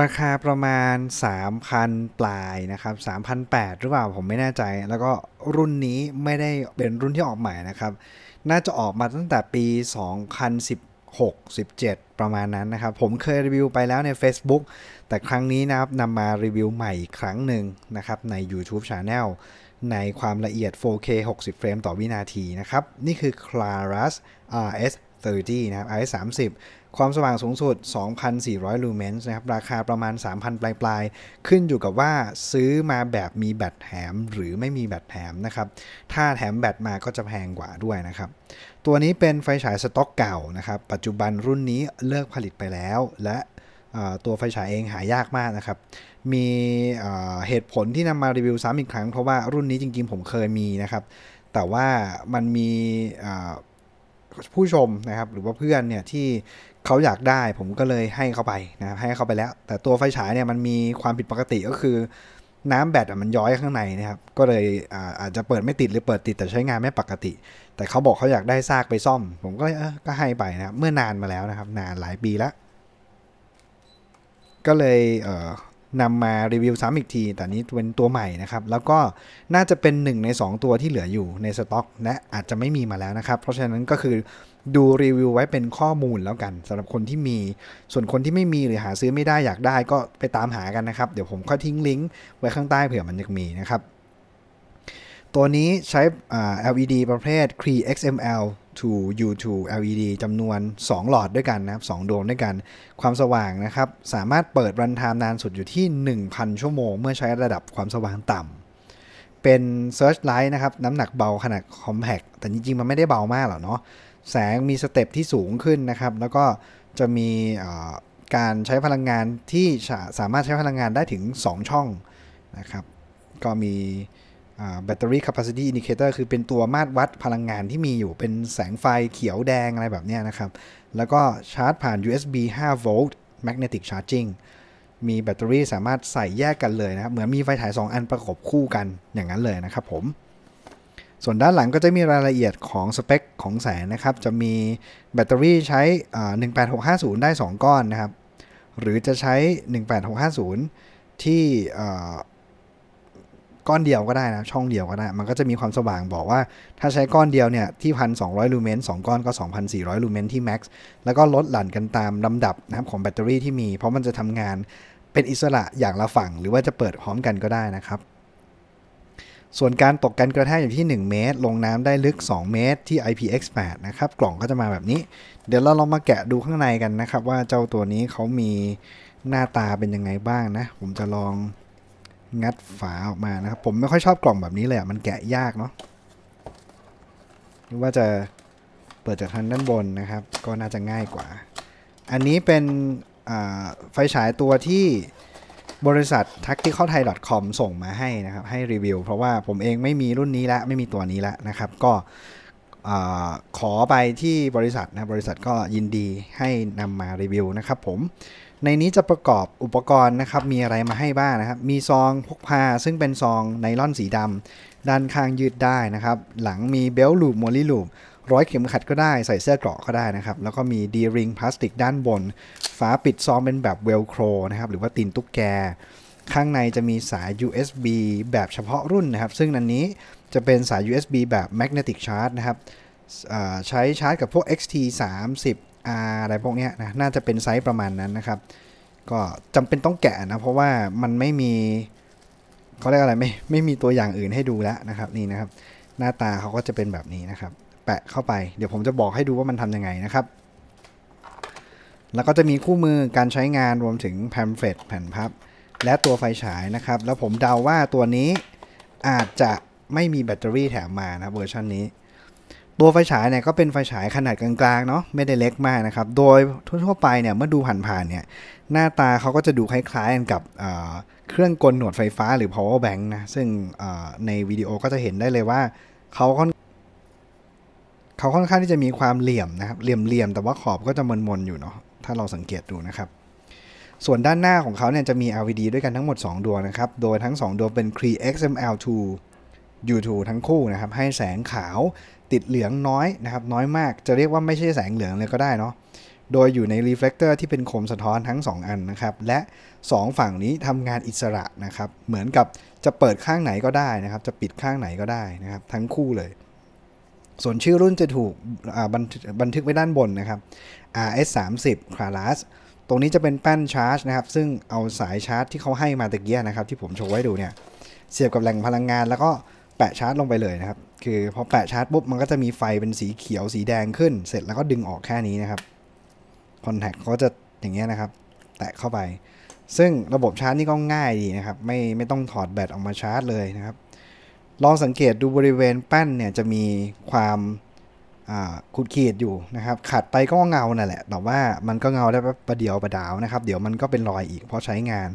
ราคาประมาณ 3,000 ปลายนะครับ3,008หรือเปล่าผมไม่แน่ใจ แล้วก็รุ่นนี้ไม่ได้เป็นรุ่นที่ออกใหม่นะครับ น่าจะออกมาตั้งแต่ปี 2016 17 ประมาณนั้นนะครับ ผมเคยรีวิวไปแล้วใน Facebook แต่ครั้งนี้นะครับนำมารีวิวใหม่อีกครั้งหนึ่งนะครับ ใน YouTube Channel ในความละเอียด 4K 60 เฟรมต่อวินาทีนะครับ นี่คือ Claras RS 30นะครับ RS 30ความสว่างสูงสุด 2,400 ลูเมนส์นะครับ ราคาประมาณ 3,000 ปลายปลายขึ้นอยู่กับว่าซื้อมาแบบมีแบตแถมหรือไม่มีแบตแถมนะครับ ถ้าแถมแบตมาก็จะแพงกว่าด้วยนะครับ ตัวนี้เป็นไฟฉายสต็อกเก่านะครับ ปัจจุบันรุ่นนี้เลิกผลิตไปแล้ว และตัวไฟฉายเองหายากมากนะครับ มีเหตุผลที่นำมารีวิวซ้ำอีกครั้ง เพราะว่ารุ่นนี้จริงๆ ผมเคยมีนะครับ แต่ว่ามันมีผู้ชมนะครับหรือว่าเพื่อนเนี่ยที่เขาอยากได้ผมก็เลยให้เขาไปนะครับให้เขาไปแล้ว แต่ตัวไฟฉายเนี่ยมันมีความผิดปกติก็คือ น้ำแบตมันย้อยข้างในนะครับ ก็เลยอาจจะเปิดไม่ติดหรือเปิดติดแต่ใช้งานไม่ปกติ แต่เขาบอกเขาอยากได้ซากไปซ่อม ผมก็ก็ให้ไปนะครับเมื่อนานมาแล้วนะครับ นานหลายปีแล้ว ก็เลยเนำมารีวิวซ้ำอีกที แต่นี้เป็นตัวใหม่นะครับ แล้วก็น่าจะเป็น1ใน2 ตัวที่เหลืออยู่ในสต็อก และอาจจะไม่มีมาแล้วนะครับ เพราะฉะนั้นก็คือดูรีวิวไว้เป็นข้อมูลแล้วกันสำหรับคนที่มี ส่วนคนที่ไม่มีหรือหาซื้อไม่ได้อยากได้ก็ไปตามหากันนะครับ เดี๋ยวผมค่อยทิ้งลิงก์ไว้ข้างใต้เผื่อมันยังมีนะครับ ตัวนี้ใช้ LED ประเภท Cree XML to U2 LED จำนวน 2 หลอดด้วยกันนะครับ 2 ดวงด้วยกัน ความสว่างนะครับสามารถเปิดรันไทม์นานสุดอยู่ที่ 1,000 ชั่วโมงเมื่อใช้ระดับความสว่างต่ำเป็น Search Light นะครับน้ำหนักเบาขนาด Compact แต่จริงๆ มันไม่ได้เบามากหรอกเนาะแสงมีสเต็ปที่สูงขึ้นนะครับแล้วก็จะมีการใช้พลังงานที่สามารถใช้พลังงานได้ถึง 2 ช่องนะครับก็มีแบตเตอรี่ capacity indicator คือเป็นตัวมาตรวัดพลังงานที่มีอยู่เป็นแสงไฟเขียวแดงอะไรแบบนี้นะครับ แล้วก็ชาร์จผ่าน USB 5โวลต์ magnetic charging มีแบตเตอรี่สามารถใส่แยกกันเลยนะครับ เหมือนมีไฟฉาย 2 อันประกบคู่กันอย่างนั้นเลยนะครับผม ส่วนด้านหลังก็จะมีรายละเอียดของสเปคของแสงนะครับ จะมีแบตเตอรี่ใช้ 18650 ได้ 2 ก้อนนะครับ หรือจะใช้ 18650 ที่ก้อนเดียวก็ได้นะ ช่องเดียวก็ได้ มันก็จะมีความสว่างบอกว่า ถ้าใช้ก้อนเดียวเนี่ยที่พันสองลูเมนสองก้อนก็ 2,400 ลูเมนที่แม็กซ์แล้วก็ลดหลั่นกันตามลำดับนะครับของแบตเตอรี่ที่มีเพราะมันจะทำงานเป็นอิสระอย่างละฝั่งหรือว่าจะเปิดพร้อมกันก็ได้นะครับ ส่วนการตกกันกระแทกอยู่ที่ 1 เมตร ลงน้ำได้ลึก 2 เมตร ที่ IPX8 นะครับกล่องก็จะมาแบบนี้ เดี๋ยวเราลองมาแกะดูข้างในกันนะครับ ว่าเจ้าตัวนี้เขามีหน้าตาเป็นยังไงบ้างนะ ผมจะลองงัดฝาออกมานะครับผมไม่ค่อยชอบกล่องแบบนี้เลยอ่ะมันแกะยากเนาะนึกว่าจะเปิดจากทางด้านบนนะครับ ก็น่าจะง่ายกว่า อันนี้เป็นไฟฉายตัวที่บริษัท tacticalthai.com ส่งมาให้นะครับให้รีวิวเพราะว่าผมเองไม่มีรุ่นนี้แล้วไม่มีตัวนี้แล้วนะครับ ก็ขอไปที่บริษัทนะบริษัทก็ยินดีให้นำมารีวิวนะครับ ผมในนี้จะประกอบอุปกรณ์นะครับ มีอะไรมาให้บ้างนะครับ มีซองพกพาซึ่งเป็นซองไนล่อนสีดำด้านข้างยืดได้นะครับ หลังมีเบลลูปโมลิลูป ร้อยเข็มขัดก็ได้ใส่เสื้อเกราะก็ได้นะครับ แล้วก็มีดีริงพลาสติกด้านบนฝาปิดซองเป็นแบบเวลโครนะครับ หรือว่าตีนตุ๊กแก ข้างในจะมีสาย USB แบบเฉพาะรุ่นนะครับซึ่งอันนี้จะเป็นสาย USB แบบ magnetic charge นะครับใช้ชาร์จกับพวก XT 3 0อะไรพวกนี้นะน่าจะเป็นไซส์ประมาณนั้นนะครับ ก็จำเป็นต้องแกะนะเพราะว่ามันไม่มีเขาเรียกอะไรไม่ไม่มีตัวอย่างอื่นให้ดูแล้วนะครับนี่นะครับ หน้าตาเขาก็จะเป็นแบบนี้นะครับ แปะเข้าไป เดี๋ยวผมจะบอกให้ดูว่ามันทำยังไงนะครับแล้วก็จะมีคู่มือการใช้งานรวมถึงแพมเฟลตแผ่นพับ และตัวไฟฉายนะครับ แล้วผมเดาว่าตัวนี้อาจจะไม่มีแบตเตอรี่แถมมานะเวอร์ชันนี้ตัวไฟฉายเนี่ยก็เป็นไฟฉายขนาดกลางๆเนาะไม่ได้เล็กมากนะครับ โดยทั่วๆ ไปเนี่ยเมื่อดูผ่านๆเนี่ยหน้าตาเขาก็จะดูคล้าย ๆ กันกับเครื่องกลหนวดไฟฟ้าหรือ power bank นะซึ่งในวิดีโอก็จะเห็นได้เลยว่าเขาค่อนเขาค่อนข้างที่จะมีความเหลี่ยมนะครับเหลี่ยมๆแต่ว่าขอบก็จะมนๆอยู่เนาะถ้าเราสังเกตดูนะครับ ส่วนด้านหน้าของเขาเนี่ยจะมี LED ด้วยกันทั้งหมด 2ดวงนะครับโดยทั้ง2ดวงเป็น Cree XML2 ยูทูทั้งคู่นะครับให้แสงขาวติดเหลืองน้อยนะครับน้อยมากจะเรียกว่าไม่ใช่แสงเหลืองเลยก็ได้เนาะโดยอยู่ในรีเฟลกเตอร์ที่เป็นโคมสะท้อนทั้ง 2 อันนะครับและ 2 ฝั่งนี้ทำงานอิสระนะครับเหมือนกับจะเปิดข้างไหนก็ได้นะครับจะปิดข้างไหนก็ได้นะครับทั้งคู่เลย ส่วนชื่อรุ่นจะถูกบันทึกไว้ด้านบนนะครับ RS 3 0 c l a r a s ตรงนี้จะเป็นแป้นชาร์จนะครับซึ่งเอาสายชาร์จที่เขาให้มาตะเกียนะครับที่ผมโชว์ไว้ดูเนี่ยเสียบกับแหล่งพลังงานแล้วก็แปะชาร์จลงไปเลยนะครับคือพอแปะชาร์จปุ๊บมันก็จะมีไฟเป็นสีเขียวสีแดงขึ้น เสร็จแล้วก็ดึงออกแค่นี้นะครับคอนแทคเขาจะอย่างเงี้ยนะครับ แตะเข้าไป ซึ่งระบบชาร์จนี่ก็ง่ายดีนะครับ ไม่ไม่ต้องถอดแบตออกมาชาร์จเลยนะครับ ลองสังเกตดูบริเวณแป้นเนี่ยจะมีความขุดขีดอยู่นะครับ ขัดไปก็เงานั่นแหละแต่ว่ามันก็เงาได้ประเดียวประดาวนะครับเดี๋ยวมันก็เป็นรอยอีกเพราะใช้งาน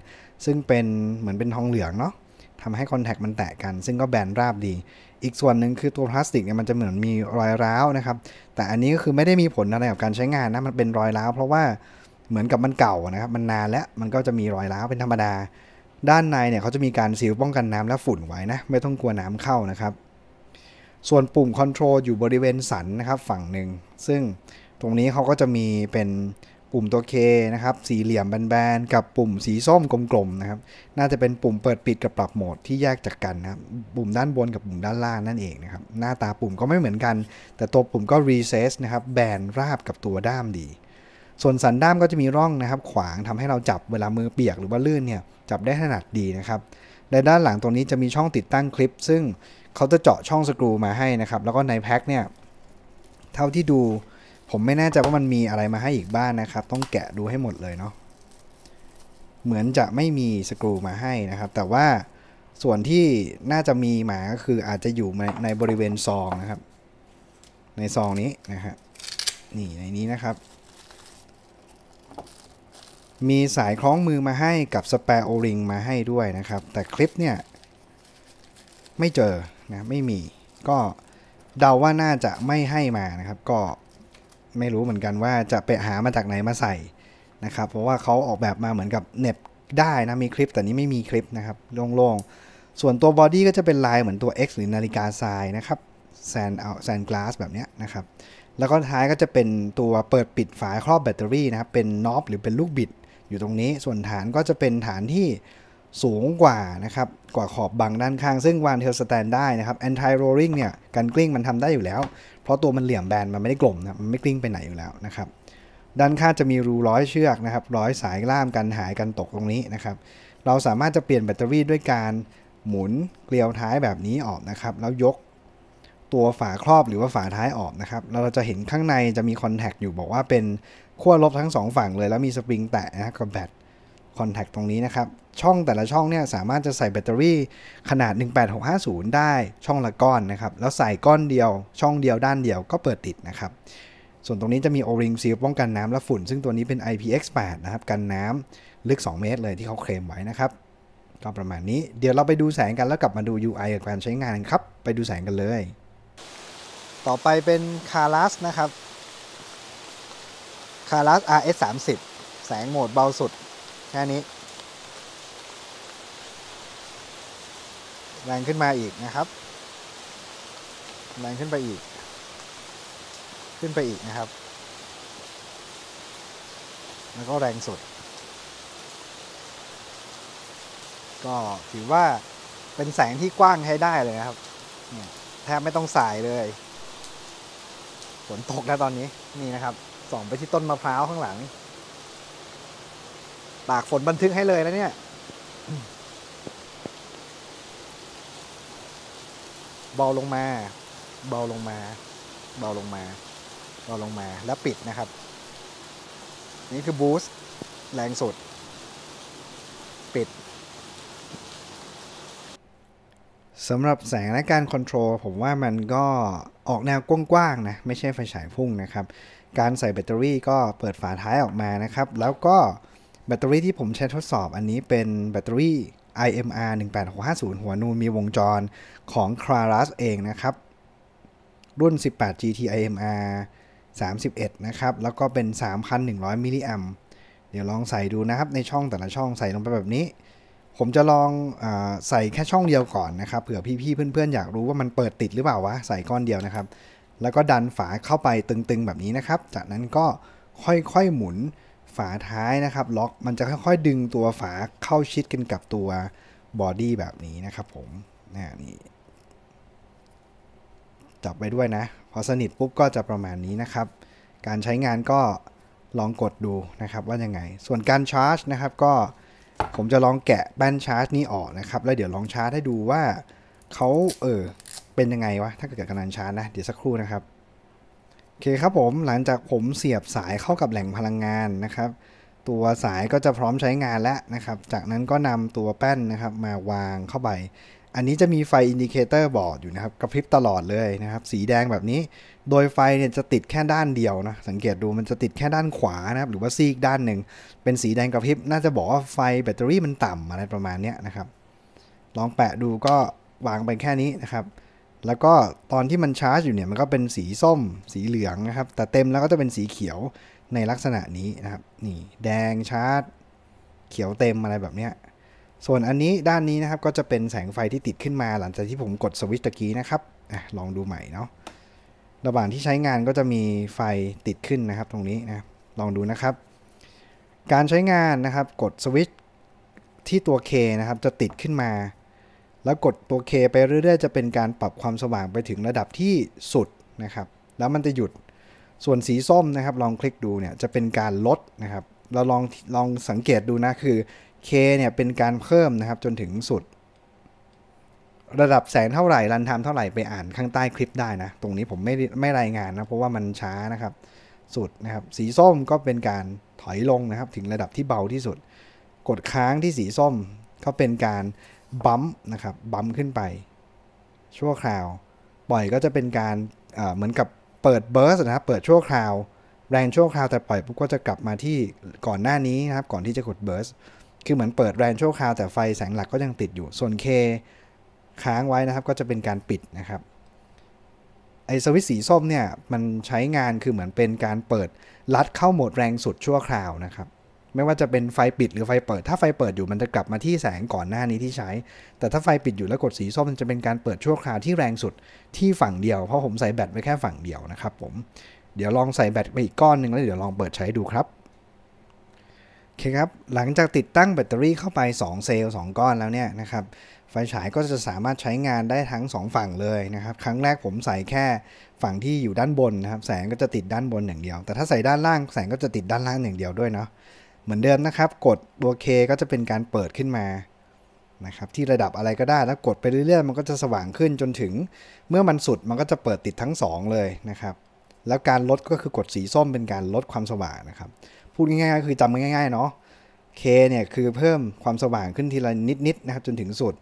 ซึ่งเป็นเหมือนเป็นทองเหลืองเนาะทำให้คอนแทคมันแตะกัน ซึ่งก็แบนราบดี อีกส่วนหนึ่งคือตัวพลาสติกเนี่ยมันจะเหมือนมีรอยร้าวนะครับ แต่อันนี้ก็คือไม่ได้มีผลอะไรกับการใช้งานนะ มันเป็นรอยร้าว เพราะว่าเหมือนกับมันเก่านะครับ มันนานแล้ว มันก็จะมีรอยร้าว เป็นธรรมดา ด้านในเนี่ยเขาจะมีการซีลป้องกันน้ำและฝุ่นไว้นะ ไม่ต้องกลัวน้ำเข้านะครับ ส่วนปุ่มคอนโทรลอยู่บริเวณสันนะครับฝั่งหนึ่งซึ่งตรงนี้เขาก็จะมีเป็นปุ่มตัว K นะครับสีเหลี่ยมแบนๆกับปุ่มสีส้มกลมๆนะครับน่าจะเป็นปุ่มเปิดปิดกับปรับโหมดที่แยกจากกันนะครับปุ่มด้านบนกับปุ่มด้านล่างนั่นเองนะครับหน้าตาปุ่มก็ไม่เหมือนกัน แต่ตัวปุ่มก็รีเซสนะครับแบนราบกับตัวด้ามดี ส่วนสันด้ามก็จะมีร่องนะครับ ขวางทำให้เราจับเวลามือเปียกหรือว่าลื่นเนี่ยจับได้ถนัดดีนะครับในด้านหลังตรงนี้จะมีช่องติดตั้งคลิป ซึ่งเขาจะเจาะช่องสกรูมาให้นะครับแล้วก็ในแพ็คเนี่ยเท่าที่ดูผมไม่แน่ใจว่ามันมีอะไรมาให้อีกบ้างนนะครับ ต้องแกะดูให้หมดเลยเนาะ เหมือนจะไม่มีสกรูมาให้นะครับ แต่ว่าส่วนที่น่าจะมีมาก็คืออาจจะอยู่ในบริเวณซองนะครับ ในซองนี้นะฮะ นี่ในนี้นะครับ มีสายคล้องมือมาให้กับสเปรโอริงมาให้ด้วยนะครับ แต่คลิปเนี่ยไม่เจอนะ ไม่มี ก็เดาว่าน่าจะไม่ให้มานะครับ ก็ไม่รู้เหมือนกันว่าจะไปหามาจากไหนมาใส่นะครับเพราะว่าเขาออกแบบมาเหมือนกับ เน็บได้นะ มีคลิป แต่นี้ไม่มีคลิปนะครับโล่งๆส่วนตัวบอดี้ก็จะเป็นลายเหมือนตัว X หรือนาฬิกาทรายนะครับแซนเอาแซนกลาสแบบนี้นะครับแล้วก็ท้ายก็จะเป็นตัวเปิดปิดฝาครอบแบตเตอรี่นะครับเป็นน็อปหรือเป็นลูกบิด อยู่ตรงนี้ส่วนฐานก็จะเป็นฐานที่สูงกว่านะครับกว่าขอบบังด้านข้าง ซึ่งวานเทลสแตนได้นะครับแอนตี้โรลิงเนี่ยกันกลิ้งมันทำได้อยู่แล้ว เพราะตัวมันเหลี่ยมแบนมันไม่ได้กลมนะมันไม่กลิ้งไปไหนอยู่แล้วนะครับด้านข้างจะมีรูร้อยเชือกนะครับร้อยสายล่ามกันหายกันตกตรงนี้นะครับเราสามารถจะเปลี่ยนแบตเตอรี่ด้วยการหมุนเกลียวท้ายแบบนี้ออกนะครับแล้วยกตัวฝาครอบหรือว่าฝาท้ายออกนะครับแล้วเราจะเห็นข้างในจะมีคอนแทคอยู่บอกว่าเป็นขั้วลบทั้ง2ฝั่งเลยแล้วมีสปริงแตะนะครับแบตคอนแทคตรงนี้นะครับ ช่องแต่ละช่องเนี่ยสามารถจะใส่แบตเตอรี่ขนาด 18650ได้ช่องละก้อนนะครับ แล้วใส่ก้อนเดียว ช่องเดียวด้านเดียวก็เปิดติดนะครับ ส่วนตรงนี้จะมีโอริงซีลป้องกันน้ำและฝุ่น ซึ่งตัวนี้เป็น IPX8 นะครับ กันน้ำลึก 2 เมตรเลยที่เขาเคลมไว้นะครับ ก็ประมาณนี้ เดี๋ยวเราไปดูแสงกันแล้วกลับมาดู UI กับการใช้งานครับไปดูแสงกันเลย ต่อไปเป็นคารัสนะครับคารัส RS 3 0แสงโหมดเบาสุดแค่นี้ แรงขึ้นมาอีกนะครับ แรงขึ้นไปอีก ขึ้นไปอีกนะครับ แล้วก็แรงสุด ก็ถือว่าเป็นแสงที่กว้างให้ได้เลยนะครับแทบไม่ต้องสายเลยฝนตกแล้วตอนนี้ นี่นะครับส่องไปที่ต้นมะพร้าวข้างหลังตากฝนบันทึกให้เลยแล้วเนี่ย เบาลงมา เบาลงมา เบาลงมา เบาลงมาแล้วปิดนะครับ นี่คือบูสต์แรงสุด ปิดสำหรับแสงและการคอนโทรลผมว่ามันก็ออกแนวกว้างๆนะ ไม่ใช่ไฟฉายพุ่งนะครับ การใส่แบตเตอรี่ก็เปิดฝาท้ายออกมานะครับ แล้วก็แบตเตอรี่ที่ผมใช้ทดสอบ อันนี้เป็นแบตเตอรี่ IMR 18650หัวนูนมีวงจรของ c l a r a s เองนะครับ รุ่น18 GT IMR 31นะครับ แล้วก็เป็น 3,100มิลลิแอมเดี๋ยวลองใส่ดูนะครับ ในช่องแต่ละช่องใส่ลงไปแบบนี้ ผมจะลองอใส่แค่ช่องเดียวก่อนนะครับเผื่อพี่ๆเพื่อนๆอยากรู้ว่ามันเปิดติดหรือเปล่าวะ ใส่ก้อนเดียวนะครับ แล้วก็ดันฝาเข้าไปตึงๆแบบนี้นะครับจากนั้นก็ค่อยๆหมุนฝาท้ายนะครับล็อกมันจะค่อยๆดึงตัวฝาเข้าชิดกันกับตัวบอดี้แบบนี้นะครับผมนี่นี่จับไปด้วยนะ พอสนิทปุ๊บก็จะประมาณนี้นะครับ การใช้งานก็ลองกดดูนะครับว่ายังไง ส่วนการชาร์จ นะครับก็ผมจะลองแกะแป้นชาร์จนี้ออกนะครับ แล้วเดี๋ยวลองชาร์จให้ดูว่าเขาเออเป็นยังไงวะถ้าเกิดกังชาร์จนะเดี๋ยวสักครู่นะครับเคครับผมหลังจากผมเสียบสายเข้ากับแหล่งพลังงานนะครับ ตัวสายก็จะพร้อมใช้งานแล้วนะครับ จากนั้นก็นำตัวแป้นนะครับ มาวางเข้าไป อันนี้จะมีไฟอินดิเคเตอร์บอร์ดอยู่นะครับกระพริบตลอดเลยนะครับ สีแดงแบบนี้ โดยไฟเนี่ยจะติดแค่ด้านเดียวนะสังเกตดูมันจะติดแค่ด้านขวานะครับ หรือว่าซีกด้านหนึ่งเป็นสีแดงกระพริบน่าจะบอกว่าไฟแบตเตอรี่มันต่ำอะไรประมาณนี้นะครับลองแปะดูก็วางไปแค่นี้นะครับแล้วก็ตอนที่มันชาร์จอยู่เนี่ยมันก็เป็นสีส้มสีเหลืองนะครับ แต่เต็มแล้วก็จะเป็นสีเขียวในลักษณะนี้นะครับนี่แดงชาร์จ เขียวเต็มอะไรแบบเนี้ยส่วนอันนี้ด้านนี้นะครับ ก็จะเป็นแสงไฟที่ติดขึ้นมา หลังจากที่ผมกดสวิตช์ตะกี้นะครับอลองดูใหม่เนาะระหว่างที่ใช้งานก็จะมีไฟติดขึ้นนะครับ ตรงนี้นะลองดูนะครับ การใช้งานนะครับกดสวิตช์ที่ตัว K นะครับจะติดขึ้นมาแล้วกดตัว K ไปเรื่อยๆ จะเป็นการปรับความสว่างไปถึงระดับที่สุดนะครับ แล้วมันจะหยุด ส่วนสีส้มนะครับ ลองคลิกดูเนี่ยจะเป็นการลดนะครับ เราลองลองสังเกตดูนะ คือ K เนี่ยเป็นการเพิ่มนะครับจนถึงสุด ระดับแสนเท่าไหร่รันไทม์เท่าไหร่ไปอ่านข้างใต้คลิปได้นะ ตรงนี้ผมไม่ไม่รายงานนะ เพราะว่ามันช้านะครับ สุดนะครับสีส้มก็เป็นการถอยลงนะครับถึงระดับที่เบาที่สุด กดค้างที่สีส้มก็เป็นการบัมนะครับบัมขึ้นไปชั่วคราวปล่อยก็จะเป็นการเหมือนกับเปิดเบอร์สนะครับเปิดชั่วคราว แรงชั่วคราวแต่ปล่อยปุ๊บก็จะกลับมาที่ก่อนหน้านี้นะครับ ก่อนที่จะกดเบอร์สคือเหมือนเปิดแรงชั่วคราวแต่ไฟแสงหลักก็ยังติดอยู่ส่วน K ค้างไว้นะครับก็จะเป็นการปิดนะครับไอสวิตสีส้มเนี่ยมันใช้งานคือเหมือนเป็นการเปิดลัดเข้าโหมดแรงสุดชั่วคราวนะครับไม่ว่าจะเป็นไฟปิดหรือไฟเปิด ถ้าไฟเปิดอยู่มันจะกลับมาที่แสงก่อนหน้านี้ที่ใช้ แต่ถ้าไฟปิดอยู่แล้วกดสีส้มมันจะเป็นการเปิดชั่วคราวที่แรงสุดที่ฝั่งเดียว เพราะผมใส่แบตไว้แค่ฝั่งเดียวนะครับผม เดี๋ยวลองใส่แบตไปอีกก้อนหนึ่งแล้วเดี๋ยวลองเปิดใช้ดูครับ โอเคครับ หลังจากติดตั้งแบตเตอรี่เข้าไป 2 เซลล์2 ก้อนแล้วเนี่ยนะครับ ไฟฉายก็จะสามารถใช้งานได้ทั้ง 2 ฝั่งเลยนะครับ ครั้งแรกผมใส่แค่ฝั่งที่อยู่ด้านบนนะครับ แสงก็จะติดด้านบนอย่างเดียว แต่ถ้าใส่ด้านล่างแสงก็จะติดด้านล่างอย่างเดียวด้วยเนาะเหมือนเดิมนะครับกดตัว K ก็จะเป็นการเปิดขึ้นมานะครับที่ระดับอะไรก็ได้แล้วกดไปเรื่อยๆมันก็จะสว่างขึ้นจนถึงเมื่อมันสุดมันก็จะเปิดติดทั้ง 2 เลยนะครับแล้วการลดก็คือกดสีส้มเป็นการลดความสว่างนะครับพูดง่ายๆคือจำง่ายๆเนาะ K เนี่ยคือเพิ่มความสว่างขึ้นทีละนิดๆนะครับจนถึงสุด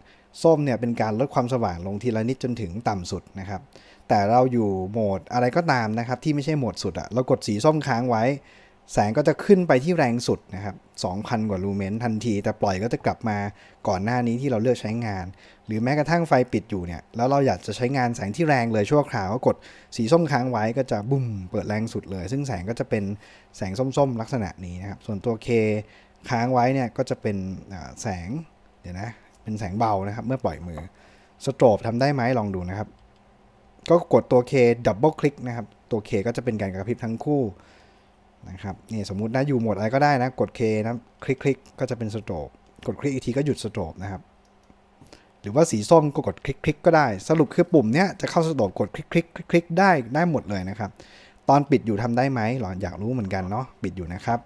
ส้มเนี่ยเป็นการลดความสว่างลงทีละนิดจนถึงต่ำสุดนะครับแต่เราอยู่โหมดอะไรก็ตามนะครับ ที่ไม่ใช่โหมดสุดอะเรากดสีส้มค้างไว้แสงก็จะขึ้นไปที่แรงสุดนะครับ 2,000 กว่าลูเมนทันที แต่ปล่อยก็จะกลับมาก่อนหน้านี้ที่เราเลือกใช้งาน หรือแม้กระทั่งไฟปิดอยู่เนี่ย แล้วเราอยากจะใช้งานแสงที่แรงเลยชั่วคราว ก็กดสีส้มค้างไว้ก็จะบุ้ม เปิดแรงสุดเลย ซึ่งแสงก็จะเป็นแสงส้มๆ ลักษณะนี้นะครับ ส่วนตัว K ค้างไว้เนี่ยก็จะเป็นแสง เดี๋ยวนะ เป็นแสงเบานะครับเมื่อปล่อยมือ สโตรบทำได้ไหมลองดูนะครับ ก็กดตัว K ดับเบิลคลิกนะครับ ตัว K ก็จะเป็นการกระพริบทั้งคู่นะครับนี่สมมุตินะอยู่หมดอะไรก็ได้นะกด K นะคลิกคลิกก็จะเป็นสโตรกกดคลิกอีกทีก็หยุดสโตรกนะครับ หรือว่าสีส้มก็กดคลิกคลิกก็ได้สรุปคือปุ่มเนี้ย จะเข้าสโตรกกดคลิกคลิกคลิกได้ได้หมดเลยนะครับ ตอนปิดอยู่ทำได้ไหมหรอ อยากรู้เหมือนกันเนาะปิดอยู่นะครับ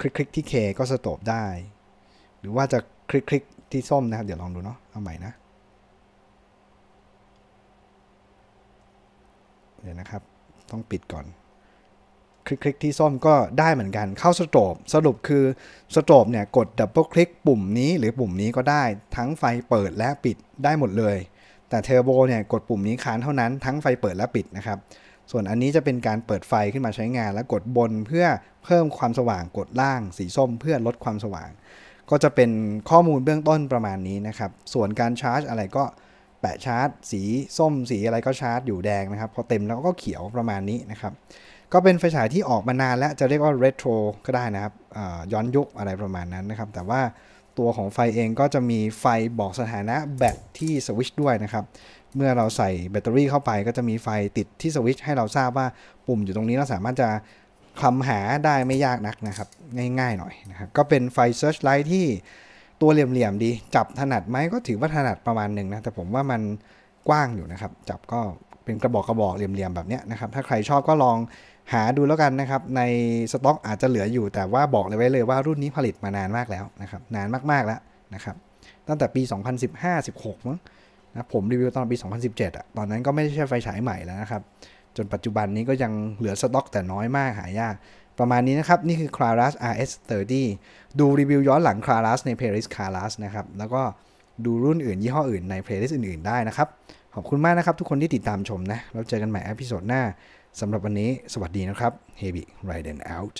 คลิก คลิกที่ K ก็สโตรกได้ หรือว่าจะคลิกคลิกที่ส้มนะครับ เดี๋ยวลองดูเนาะเอาใหม่นะเดี๋ยวนะครับต้องปิดก่อนคลิกคลิกที่ส้มก็ได้เหมือนกันเข้าสโตรบสรุปคือสโตรบเนี่ยกดดับเบิลคลิกปุ่มนี้ หรือปุ่มนี้ก็ได้ทั้งไฟเปิดและปิดได้หมดเลย แต่เทอร์โบเนี่ยกดปุ่มนี้ค้านเท่านั้นทั้งไฟเปิดและปิดนะครับ ส่วนอันนี้จะเป็นการเปิดไฟขึ้นมาใช้งาน แล้วกดบนเพื่อเพิ่มความสว่าง กดล่าง สีส้ม เพื่อลดความสว่าง ก็จะเป็นข้อมูลเบื้องต้นประมาณนี้นะครับ ส่วนการชาร์จ อะไรก็แปะชาร์จ สีส้ม สีอะไรก็ชาร์จอยู่แดงนะครับพอเต็มแล้วก็เขียวประมาณนี้นะครับก็เป็นไฟฉายที่ออกมานานแล้วจะเรียกว่าเรโทรก็ได้นะครับย้อนยุคอะไรประมาณนั้นนะครับ แต่ว่าตัวของไฟเองก็จะมีไฟบอกสถานะแบตที่สวิชด้วยนะครับ เมื่อเราใส่แบตเตอรี่เข้าไปก็จะมีไฟติดที่สวิชให้เราทราบว่าปุ่มอยู่ตรงนี้เราสามารถจะคลำหาได้ไม่ยากนักนะครับ ง่ายๆหน่อยนะครับ ก็เป็นไฟ Search Light ที่ตัวเหลี่ยมๆดี จับถนัดไหมก็ถือว่าถนัดประมาณหนึ่งนะแต่ผมว่ามันกว้างอยู่นะครับจับก็เป็นกระบอกกระบอกเหลี่ยมๆแบบนี้นะครับถ้าใครชอบก็ลองหาดูแล้วกันนะครับในสต็อกอาจจะเหลืออยู่ แต่ว่าบอกเลยไว้เลยว่ารุ่นนี้ผลิตมานานมากแล้วนะครับนานมากๆแล้วนะครับตั้งแต่ปี 2015-16มั้งนะผมรีวิวตอนปี 2017อะตอนนั้นก็ไม่ใช่ไฟฉายใหม่แล้วนะครับจนปัจจุบันนี้ก็ยังเหลือสต็อกแต่น้อยมากหายาก ประมาณนี้นะครับ นี่คือ Claras RS30 ดูรีวิวย้อนหลัง Claras ใน Playlist Claras นะครับแล้วก็ดูรุ่นอื่นยี่ห้ออื่นใน Playlist อื่น ๆ ได้นะครับขอบคุณมากนะครับทุกคนที่ติดตามชมนะเราเจอกันใหม่อพิโซดหน้าสำหรับวันนี้สวัสดีนะครับ h e บิไ Ride เ n า Out